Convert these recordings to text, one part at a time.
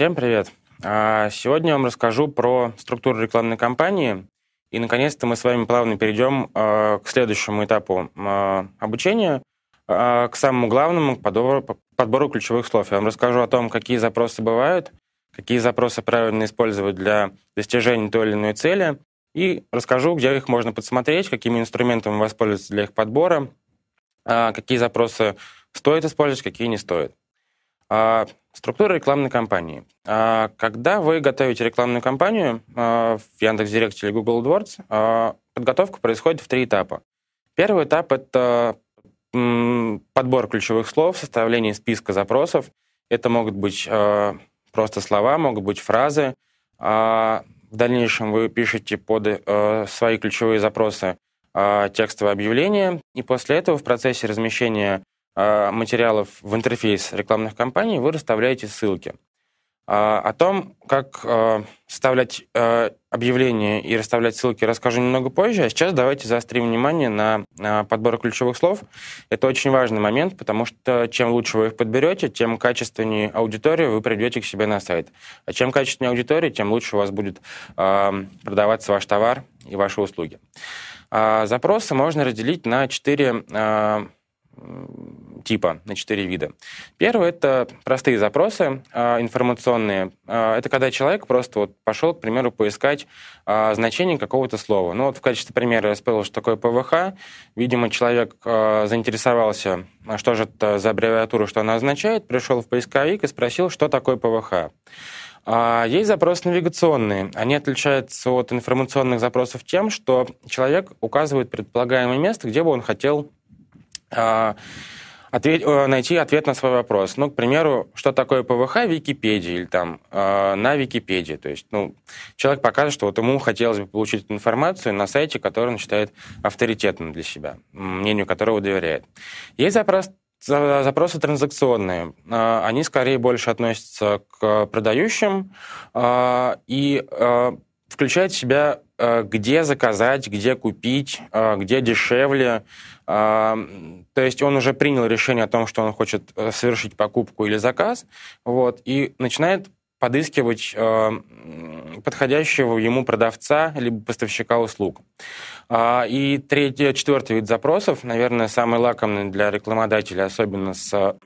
Всем привет! А, сегодня я вам расскажу про структуру рекламной кампании. И, наконец-то, мы с вами плавно перейдем а, к следующему этапу а, обучения, к самому главному, к подбору, подбору ключевых слов. Я вам расскажу о том, какие запросы бывают, какие запросы правильно использовать для достижения той или иной цели, и расскажу, где их можно подсмотреть, какими инструментами воспользоваться для их подбора, какие запросы стоит использовать, какие не стоит. Структура рекламной кампании. А когда вы готовите рекламную кампанию а, в Яндекс.Директе или Google AdWords, а, подготовка происходит в три этапа. Первый этап — это подбор ключевых слов, составление списка запросов. Это могут быть просто слова, могут быть фразы. В дальнейшем вы пишете под э, свои ключевые запросы текстовое объявление, и после этого в процессе размещения Э, материалов в интерфейс рекламных кампаний, вы расставляете ссылки. А, о том, как э, составлять э, объявления и расставлять ссылки, расскажу немного позже. А сейчас давайте заострим внимание на подбор ключевых слов. Это очень важный момент, потому что чем лучше вы их подберете, тем качественнее аудиторию вы придете к себе на сайт. А чем качественнее аудитория, тем лучше у вас будет продаваться ваш товар и ваши услуги. А запросы можно разделить на четыре типа на четыре вида. Первое — это простые запросы а, информационные. А, это когда человек просто вот пошел, к примеру, поискать а, значение какого-то слова. Ну вот в качестве примера я вспомнил, что такое ПВХ. Видимо, человек заинтересовался, что же это за аббревиатура, что она означает, пришел в поисковик и спросил, что такое ПВХ. Есть запросы навигационные. Они отличаются от информационных запросов тем, что человек указывает предполагаемое место, где бы он хотел а, ответь, э, найти ответ на свой вопрос. Ну, к примеру, что такое ПВХ в Википедии или там э, на Википедии. То есть, ну, человек показывает, что вот ему хотелось бы получить эту информацию на сайте, который он считает авторитетным для себя, мнению которого доверяет. Есть запрос запросы транзакционные, а, они скорее больше относятся к продающим и включают в себя Э, где заказать, где купить, э, где дешевле. Э, то есть он уже принял решение о том, что он хочет совершить покупку или заказ, вот, и начинает подыскивать подходящего ему продавца либо поставщика услуг. А, и третий, четвертый вид запросов, наверное, самый лакомный для рекламодателя, особенно с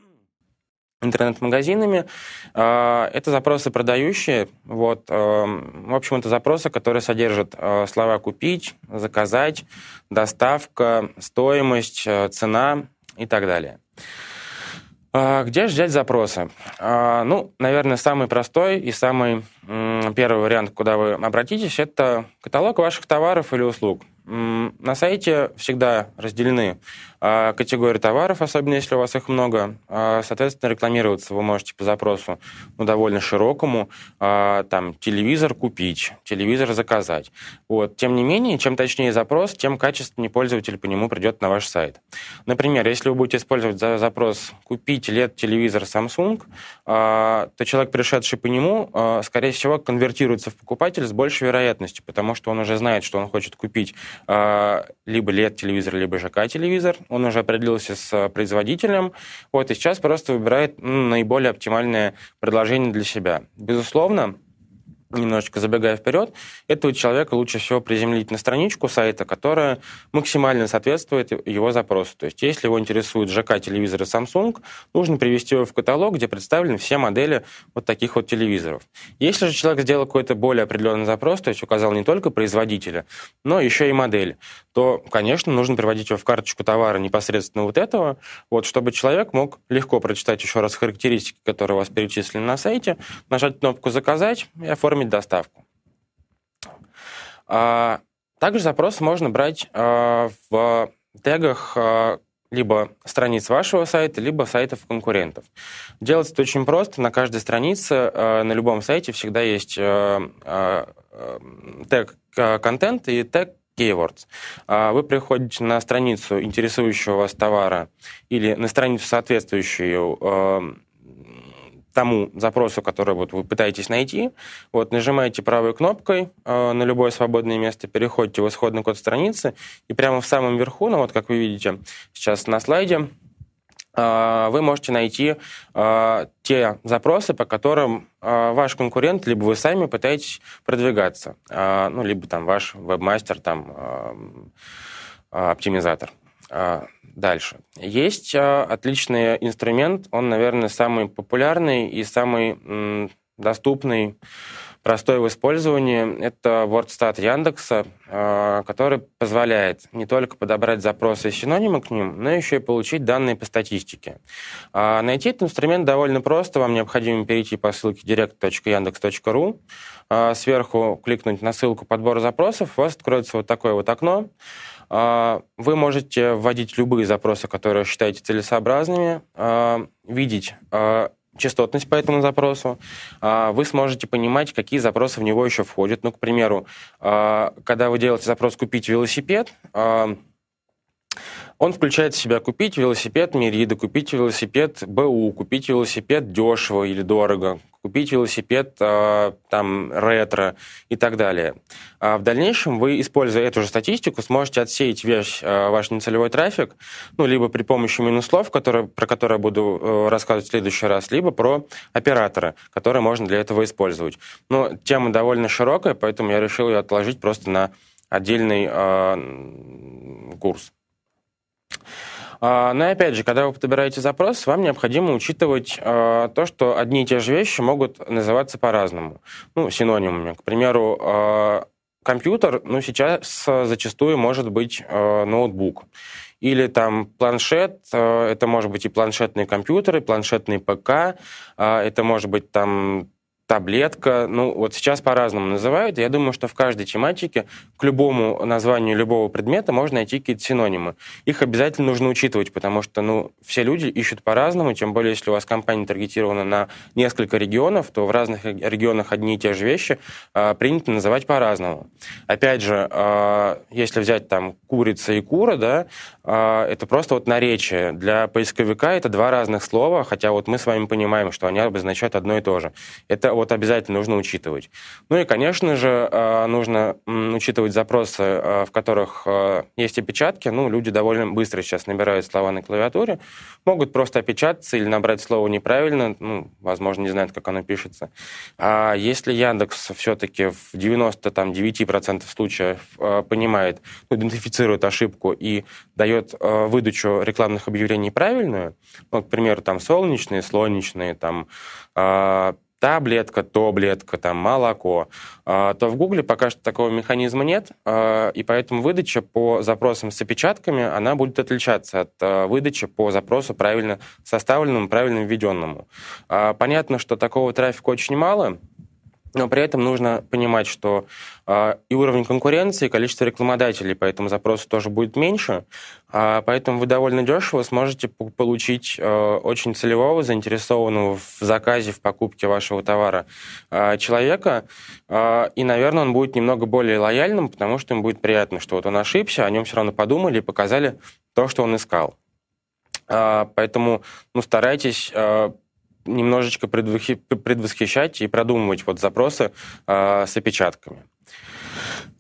интернет-магазинами. А, это запросы продающие. Вот. Эм, в общем, это запросы, которые содержат э, слова «купить», «заказать», «доставка», «стоимость», э, «цена» и так далее. А, где же взять запросы? А, ну, наверное, самый простой и самый первый вариант, куда вы обратитесь, это каталог ваших товаров или услуг. На сайте всегда разделены а, категории товаров, особенно если у вас их много. А, соответственно, рекламироваться вы можете по запросу ну, довольно широкому. А, там телевизор купить, телевизор заказать. Вот. Тем не менее, чем точнее запрос, тем качественнее пользователь по нему придет на ваш сайт. Например, если вы будете использовать за запрос «купить лет телевизор Samsung», то человек, пришедший по нему, скорее всего, конвертируется в покупатель с большей вероятностью, потому что он уже знает, что он хочет купить э, либо LED-телевизор, либо ЖК-телевизор. Он уже определился с а, производителем. Вот, и сейчас просто выбирает ну, наиболее оптимальное предложение для себя. Безусловно, немножечко забегая вперед, этого человека лучше всего приземлить на страничку сайта, которая максимально соответствует его запросу. То есть, если его интересует ЖК телевизоры Samsung, нужно привести его в каталог, где представлены все модели вот таких вот телевизоров. Если же человек сделал какой-то более определенный запрос, то есть указал не только производителя, но еще и модель, то, конечно, нужно приводить его в карточку товара непосредственно вот этого, вот, чтобы человек мог легко прочитать еще раз характеристики, которые у вас перечислены на сайте, нажать кнопку «Заказать» и оформить оформить доставку. А, также запрос можно брать а, в тегах а, либо страниц вашего сайта, либо сайтов конкурентов. Делать это очень просто. На каждой странице, на любом сайте всегда есть тег контент и тег keywords. Вы приходите на страницу интересующего вас товара или на страницу соответствующую тому запросу, который вот вы пытаетесь найти, вот нажимаете правой кнопкой э, на любое свободное место, переходите в исходный код страницы, и прямо в самом верху, ну вот как вы видите сейчас на слайде, э, вы можете найти э, те запросы, по которым э, ваш конкурент, либо вы сами пытаетесь продвигаться, э, ну либо там ваш вебмастер, там э, э оптимизатор. А, дальше. Есть а, отличный инструмент, он, наверное, самый популярный и самый доступный простой в использовании. Это WordStat Яндекса, а, который позволяет не только подобрать запросы и синонимы к ним, но еще и получить данные по статистике. А, найти этот инструмент довольно просто. Вам необходимо перейти по ссылке direct.yandex.ru, а, сверху кликнуть на ссылку «Подбор запросов», у вас откроется вот такое вот окно. Вы можете вводить любые запросы, которые считаете целесообразными, видеть частотность по этому запросу, а, вы сможете понимать, какие запросы в него еще входят. Ну, к примеру, а, когда вы делаете запрос «купить велосипед», а, он включает в себя купить велосипед Мерида, купить велосипед БУ, купить велосипед дешево или дорого, купить велосипед э, там ретро и так далее. А в дальнейшем вы, используя эту же статистику, сможете отсеять весь э, ваш нецелевой трафик, ну, либо при помощи минус-слов, которые, про которые я буду э, рассказывать в следующий раз, либо про операторы, которые можно для этого использовать. Но тема довольно широкая, поэтому я решил ее отложить просто на отдельный э, курс. А, Но ну опять же, когда вы подбираете запрос, вам необходимо учитывать э, то, что одни и те же вещи могут называться по-разному. Ну, синонимами. К примеру, э, компьютер, ну, сейчас зачастую может быть э, ноутбук. Или там планшет, это может быть и планшетные компьютеры, планшетный ПК, это может быть там таблетка. Ну, вот сейчас по-разному называют. Я думаю, что в каждой тематике к любому названию любого предмета можно найти какие-то синонимы. Их обязательно нужно учитывать, потому что, ну, все люди ищут по-разному, тем более, если у вас компания таргетирована на несколько регионов, то в разных регионах одни и те же вещи э, принято называть по-разному. Опять же, э, если взять там курица и кура, да, э, это просто вот наречие. Для поисковика это два разных слова, хотя вот мы с вами понимаем, что они обозначают одно и то же. Это вот обязательно нужно учитывать. Ну и, конечно же, э, нужно учитывать запросы, э, в которых э, есть опечатки. Ну, люди довольно быстро сейчас набирают слова на клавиатуре, могут просто опечататься или набрать слово неправильно, ну, возможно, не знают, как оно пишется. А если Яндекс все-таки в 99% случаев понимает, идентифицирует ошибку и дает выдачу рекламных объявлений правильную, ну, к примеру, там солнечные, слонечные, там а, таблетка, таблетка, там молоко, а, то в Гугле пока что такого механизма нет, а, и поэтому выдача по запросам с опечатками, она будет отличаться от а, выдачи по запросу правильно составленному, правильно введенному. Понятно, что такого трафика очень мало, но при этом нужно понимать, что э, и уровень конкуренции, и количество рекламодателей по этому запросу тоже будет меньше, э, поэтому вы довольно дешево сможете получить э, очень целевого, заинтересованного в заказе, в покупке вашего товара э, человека, э, и, наверное, он будет немного более лояльным, потому что им будет приятно, что вот он ошибся, о нем все равно подумали и показали то, что он искал. Э, поэтому ну, старайтесь... Э, немножечко предвосхищать и продумывать вот запросы э, с опечатками.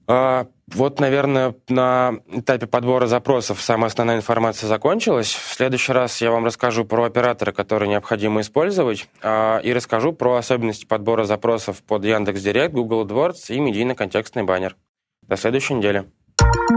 Э, вот, наверное, на этапе подбора запросов самая основная информация закончилась. В следующий раз я вам расскажу про операторы, которые необходимо использовать, э, и расскажу про особенности подбора запросов под Яндекс.Директ, Google AdWords и медийно-контекстный баннер. До следующей недели. thank you